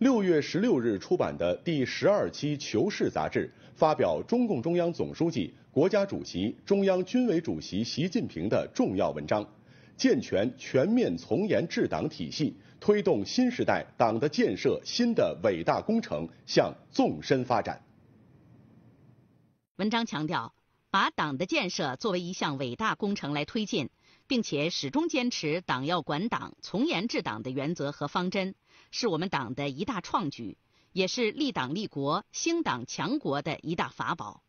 六月十六日出版的第十二期《求是》杂志发表中共中央总书记、国家主席、中央军委主席习近平的重要文章，健全全面从严治党体系，推动新时代党的建设新的伟大工程向纵深发展。文章强调，把党的建设作为一项伟大工程来推进。并且始终坚持党要管党、从严治党的原则和方针，是我们党的一大创举，也是立党立国、兴党强国的一大法宝。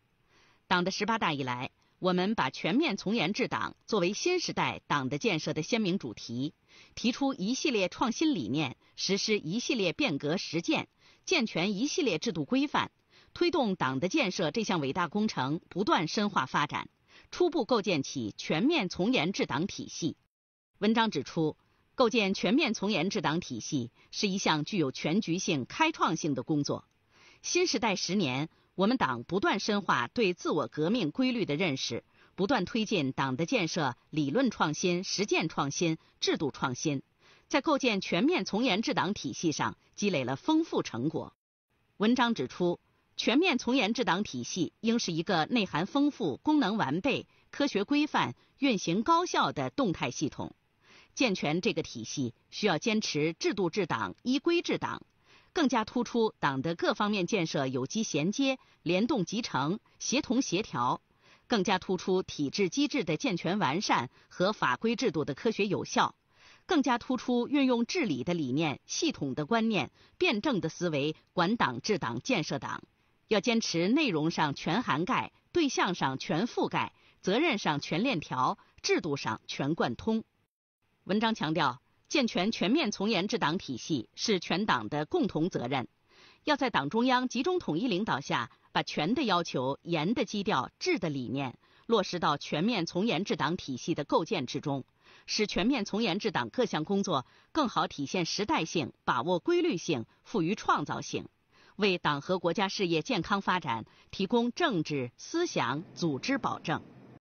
党的十八大以来，我们把全面从严治党作为新时代党的建设的鲜明主题，提出一系列创新理念，实施一系列变革实践，健全一系列制度规范，推动党的建设这项伟大工程不断深化发展。初步构建起全面从严治党体系。文章指出，构建全面从严治党体系是一项具有全局性、开创性的工作。新时代十年，我们党不断深化对自我革命规律的认识，不断推进党的建设理论创新、实践创新、制度创新，在构建全面从严治党体系上积累了丰富成果。文章指出。全面从严治党体系应是一个内涵丰富、功能完备、科学规范、运行高效的动态系统。健全这个体系，需要坚持制度治党、依规治党，更加突出党的各方面建设有机衔接、联动集成、协同协调，更加突出体制机制的健全完善和法规制度的科学有效，更加突出运用治理的理念、系统的观念、辩证的思维管党治党、建设党。要坚持内容上全涵盖、对象上全覆盖、责任上全链条、制度上全贯通。文章强调，健全全面从严治党体系是全党的共同责任，要在党中央集中统一领导下，把“全”的要求、“严”的基调、“治”的理念落实到全面从严治党体系的构建之中，使全面从严治党各项工作更好体现时代性、把握规律性、富于创造性。为党和国家事业健康发展提供政治、思想、组织保证。